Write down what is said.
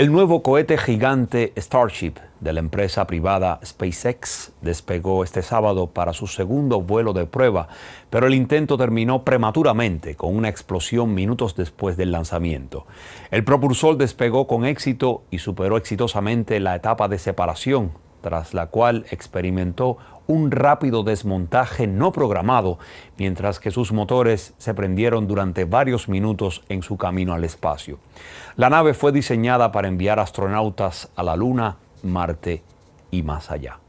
El nuevo cohete gigante Starship de la empresa privada SpaceX despegó este sábado para su segundo vuelo de prueba, pero el intento terminó prematuramente con una explosión minutos después del lanzamiento. El propulsor despegó con éxito y superó exitosamente la etapa de separación tras la cual experimentó un rápido desmontaje no programado, mientras que sus motores se prendieron durante varios minutos en su camino al espacio. La nave fue diseñada para enviar astronautas a la Luna, Marte y más allá.